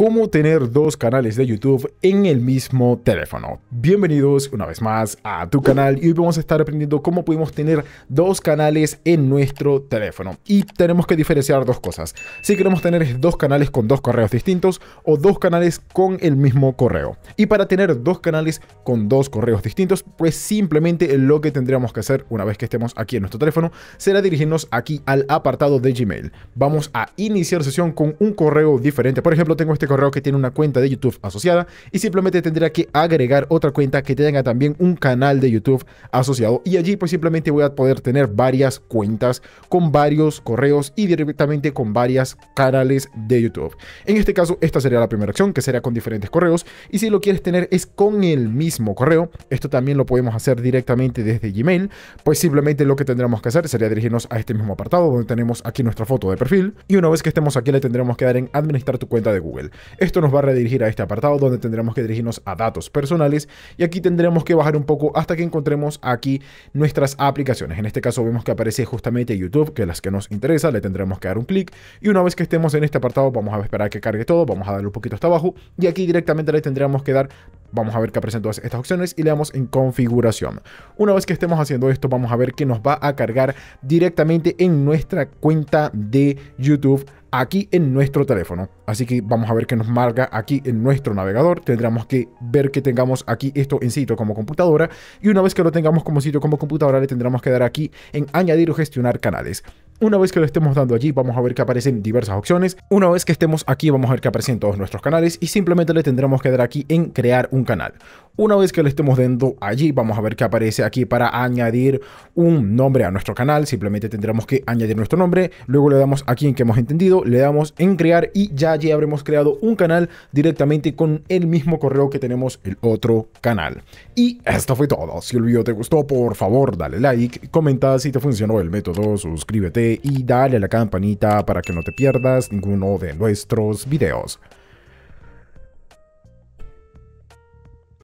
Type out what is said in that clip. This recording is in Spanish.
cómo tener dos canales de YouTube en el mismo teléfono. Bienvenidos una vez más a tu canal y hoy vamos a estar aprendiendo cómo podemos tener dos canales en nuestro teléfono. Y tenemos que diferenciar dos cosas. Si queremos tener dos canales con dos correos distintos o dos canales con el mismo correo. Y para tener dos canales con dos correos distintos, pues simplemente lo que tendríamos que hacer una vez que estemos aquí en nuestro teléfono será dirigirnos aquí al apartado de Gmail. Vamos a iniciar sesión con un correo diferente. Por ejemplo, tengo este correo que tiene una cuenta de YouTube asociada y simplemente tendría que agregar otra cuenta que tenga también un canal de YouTube asociado y allí pues simplemente voy a poder tener varias cuentas con varios correos y directamente con varias canales de YouTube. En este caso esta sería la primera acción que sería con diferentes correos y si lo quieres tener es con el mismo correo, esto también lo podemos hacer directamente desde Gmail, pues simplemente lo que tendremos que hacer sería dirigirnos a este mismo apartado donde tenemos aquí nuestra foto de perfil y una vez que estemos aquí le tendremos que dar en administrar tu cuenta de Google. Esto nos va a redirigir a este apartado donde tendremos que dirigirnos a datos personales y aquí tendremos que bajar un poco hasta que encontremos aquí nuestras aplicaciones. En este caso vemos que aparece justamente YouTube, que es las que nos interesa, le tendremos que dar un clic y una vez que estemos en este apartado vamos a esperar a que cargue todo, vamos a darle un poquito hasta abajo y aquí directamente le tendremos que dar Vamos a ver que aparecen todas estas opciones y le damos en configuración. Una vez que estemos haciendo esto, vamos a ver que nos va a cargar directamente en nuestra cuenta de YouTube aquí en nuestro teléfono. Así que vamos a ver que nos marca aquí en nuestro navegador. Tendremos que ver que tengamos aquí esto en sitio como computadora. Y una vez que lo tengamos como sitio como computadora, le tendremos que dar aquí en añadir o gestionar canales. Una vez que lo estemos dando allí, vamos a ver que aparecen diversas opciones. Una vez que estemos aquí, vamos a ver que aparecen todos nuestros canales y simplemente le tendremos que dar aquí en crear un canal. Una vez que lo estemos dando allí, vamos a ver que aparece aquí para añadir un nombre a nuestro canal. Simplemente tendremos que añadir nuestro nombre. Luego le damos aquí en que hemos entendido, le damos en crear y ya allí habremos creado un canal directamente con el mismo correo que tenemos el otro canal. Y esto fue todo. Si el video te gustó, por favor, dale like, comenta si te funcionó el método, suscríbete y dale a la campanita para que no te pierdas ninguno de nuestros videos.